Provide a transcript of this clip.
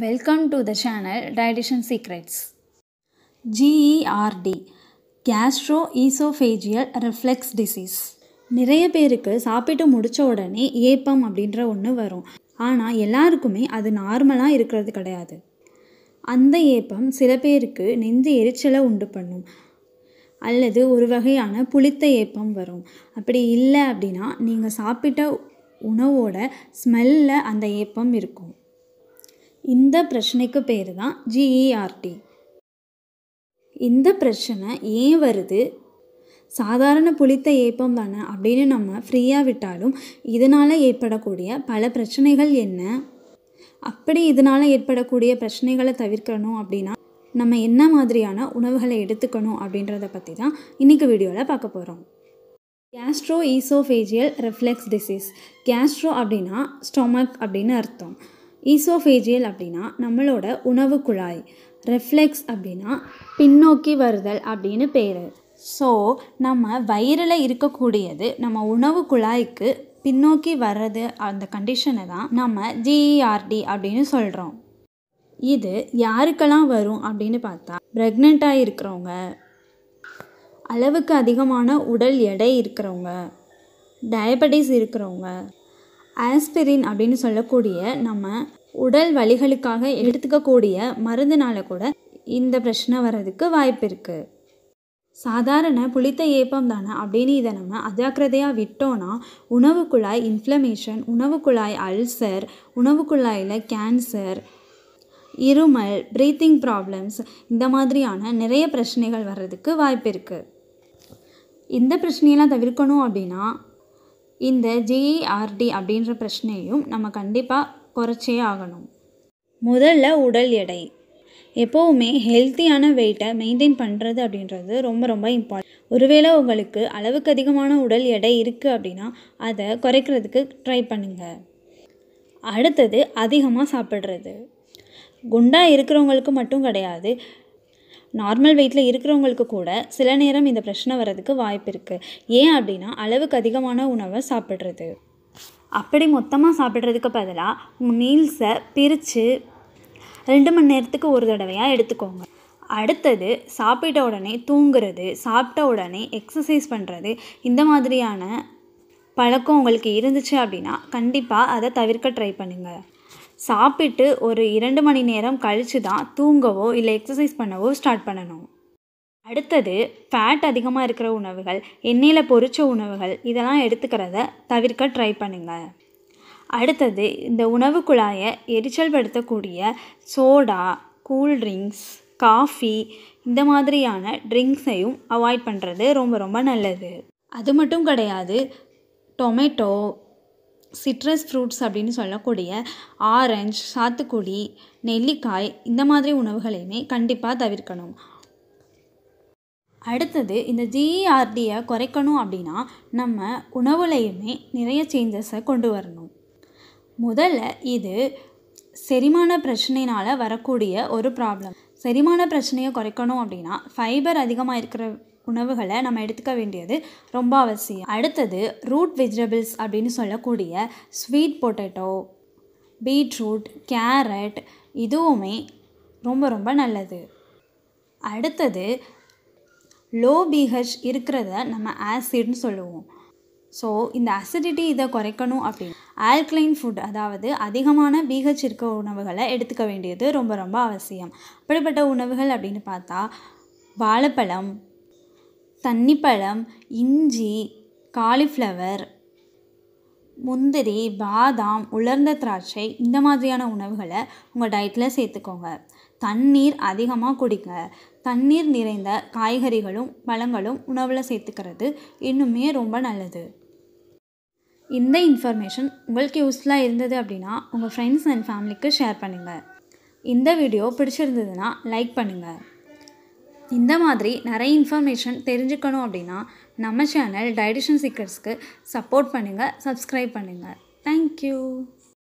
welcome to the channel dietitian secrets GERD gastro oesophageal reflux disease நிறைய பேருக்கு சாப்பிட்டு முடித்த உடனே ஏப்பம் அப்படின்ற ஒன்று வரும் ஆனால் எல்லாருக்குமே அது நார்மலாக இருக்கிறது கிடையாது அந்த ஏப்பம் சில பேருக்கு நெஞ்சு எரிச்சலை உண்டு பண்ணும் அல்லது ஒரு வகையான புளித்த ஏப்பம் வரும் அப்படி இல்லை அப்படின்னா நீங்கள் சாப்பிட்ட உணவோட ஸ்மெல்லில் அந்த ஏப்பம் இருக்கும் இந்த பிரச்சனைக்கு பேர் தான் ஜிஇஆர்டி e இந்த பிரச்சனை ஏன் வருது சாதாரண புளித்த ஏப்பம் தானே அப்படின்னு நம்ம ஃப்ரீயாக விட்டாலும் இதனால் ஏற்படக்கூடிய பல பிரச்சனைகள் என்ன அப்படி இதனால் ஏற்படக்கூடிய பிரச்சனைகளை தவிர்க்கணும் அப்படின்னா நம்ம என்ன மாதிரியான உணவுகளை எடுத்துக்கணும் அப்படின்றத பற்றி தான் இன்றைக்கி வீடியோவில் பார்க்க போகிறோம் gastro oesophageal reflux disease gastro அப்படின்னா ஸ்டொமக் அப்படின்னு அர்த்தம் ஈசோஃபேஜியல் அப்படின்னா நம்மளோட உணவு குழாய் ரெஃப்ளெக்ஸ் அப்படின்னா பின்னோக்கி வருதல் அப்படின்னு பேர் ஸோ நம்ம வயிறில் இருக்கக்கூடியது நம்ம உணவு குழாய்க்கு பின்னோக்கி வர்றது அந்த கண்டிஷனை தான் நம்ம ஜிஇஆர்டி e அப்படின்னு சொல்கிறோம் இது யாருக்கெல்லாம் வரும் அப்படின்னு பார்த்தா ப்ரெக்னெண்ட்டாக இருக்கிறவங்க அளவுக்கு அதிகமான உடல் எடை இருக்கிறவங்க டயபெட்டிஸ் இருக்கிறவங்க ஆஸ்பிரின் அப்படின்னு சொல்லக்கூடிய நம்ம உடல் வலிகளுக்காக எடுத்துக்கக்கூடிய மருந்துனால கூட இந்த பிரச்சனை வர்றதுக்கு வாய்ப்பு இருக்குது சாதாரண புளித்த ஏப்பம் தானே அப்படின்னு இதை நம்ம அஜாக்கிரதையாக விட்டோன்னா உணவு குழாய் இன்ஃப்ளமேஷன் உணவு குழாய் அல்சர் உணவு குழாயில் கேன்சர் இருமல் ப்ரீத்திங் ப்ராப்ளம்ஸ் இந்த மாதிரியான நிறைய பிரச்சனைகள் வர்றதுக்கு வாய்ப்பு இருக்குது இந்த பிரச்சனையெல்லாம் தவிர்க்கணும் அப்படின்னா இந்த ஜிஇஆர்டி e அப்படின்ற பிரச்சனையும் நம்ம கண்டிப்பாக குறைச்சே ஆகணும் முதல்ல உடல் எடை எப்போவுமே ஹெல்த்தியான வெயிட்டை மெயின்டைன் பண்ணுறது அப்படின்றது ரொம்ப ரொம்ப இம்பார்ட்டன்ட் ஒருவேளை உங்களுக்கு அளவுக்கு அதிகமான உடல் எடை இருக்குது அப்படின்னா அதை குறைக்கிறதுக்கு ட்ரை பண்ணுங்கள் அடுத்தது அதிகமாக சாப்பிட்றது குண்டாக இருக்கிறவங்களுக்கு மட்டும் கிடையாது நார்மல் வெயிட்டில் இருக்கிறவங்களுக்கு கூட சில நேரம் இந்த பிரச்சனை வர்றதுக்கு வாய்ப்பு இருக்குது ஏன் அப்படின்னா அளவுக்கு அதிகமான உணவை சாப்பிட்றது அப்படி மொத்தமாக சாப்பிட்றதுக்கு பதிலாக மீல்ஸை பிரித்து ரெண்டு மணி நேரத்துக்கு ஒரு தடவையாக எடுத்துக்கோங்க அடுத்தது சாப்பிட்ட உடனே தூங்குறது சாப்பிட்ட உடனே எக்ஸசைஸ் பண்ணுறது இந்த மாதிரியான பழக்கம் உங்களுக்கு இருந்துச்சு அப்படின்னா கண்டிப்பாக அதை தவிர்க்க ட்ரை பண்ணுங்கள் சாப்பிட்டு ஒரு இரண்டு மணி நேரம் கழித்து தான் தூங்கவோ இல்லை எக்ஸசைஸ் பண்ணவோ ஸ்டார்ட் பண்ணணும் அடுத்தது ஃபேட் அதிகமாக இருக்கிற உணவுகள் எண்ணெயில் பொரித்த உணவுகள் இதெல்லாம் எடுத்துக்கிறத தவிர்க்க ட்ரை பண்ணுங்கள் அடுத்தது இந்த உணவு குழாயை எரிச்சல் படுத்தக்கூடிய சோடா கூல்ட்ரிங்க்ஸ் காஃபி இந்த மாதிரியான ட்ரிங்க்ஸையும் அவாய்ட் பண்ணுறது ரொம்ப ரொம்ப நல்லது அது மட்டும் கிடையாது டொமேட்டோ சிட்ரஸ் ஃப்ரூட்ஸ் அப்படின்னு சொல்லக்கூடிய ஆரஞ்ச் சாத்துக்குடி நெல்லிக்காய் இந்த மாதிரி உணவுகளையுமே கண்டிப்பாக தவிர்க்கணும் அடுத்தது இந்த ஜிஆர்டியை e குறைக்கணும் அப்படின்னா நம்ம உணவுலையுமே நிறைய சேஞ்சஸை கொண்டு வரணும் முதல்ல இது செரிமான பிரச்சனையினால் வரக்கூடிய ஒரு ப்ராப்ளம் செரிமான பிரச்சனையை குறைக்கணும் அப்படின்னா ஃபைபர் அதிகமாக இருக்கிற உணவுகளை நம்ம எடுத்துக்க வேண்டியது ரொம்ப அவசியம் அடுத்தது ரூட் வெஜிடபிள்ஸ் அப்படின்னு சொல்லக்கூடிய ஸ்வீட் பொட்டேட்டோ பீட்ரூட் கேரட் இதுவுமே ரொம்ப ரொம்ப நல்லது அடுத்தது லோ பிஹெச் இருக்கிறத நம்ம ஆசிட்னு சொல்லுவோம் ஸோ இந்த அசிடிட்டி இதை குறைக்கணும் அப்படின்னு ஆல்க்ளைன் ஃபுட் அதாவது அதிகமான பிஹெச் இருக்க உணவுகளை எடுத்துக்க வேண்டியது ரொம்ப ரொம்ப அவசியம் அப்படிப்பட்ட உணவுகள் அப்படின்னு பார்த்தா வாழைப்பழம் தண்ணிப்பழம் இஞ்சி காலிஃப்ளவர் முந்திரி பாதாம் உலர்ந்த திராட்சை இந்த மாதிரியான உணவுகளை உங்கள் டயட்டில் சேர்த்துக்கோங்க தண்ணீர் அதிகமாக குடிங்க தண்ணீர் நிறைந்த காய்கறிகளும் பழங்களும் உணவில் சேர்த்துக்கிறது இன்னுமே ரொம்ப நல்லது இந்த இன்ஃபர்மேஷன் உங்களுக்கு யூஸ்ஃபுல்லாக இருந்தது அப்படின்னா உங்கள் ஃப்ரெண்ட்ஸ் அண்ட் ஃபேமிலிக்கு ஷேர் பண்ணுங்கள் இந்த வீடியோ பிடிச்சிருந்ததுன்னா லைக் பண்ணுங்கள் இந்த மாதிரி நிறைய இன்ஃபர்மேஷன் தெரிஞ்சுக்கணும் அப்படின்னா நம்ம சேனல் டைடிஷன் சீக்கர்ஸ்க்கு சப்போர்ட் பண்ணுங்கள் சப்ஸ்கிரைப் பண்ணுங்கள் தேங்க்யூ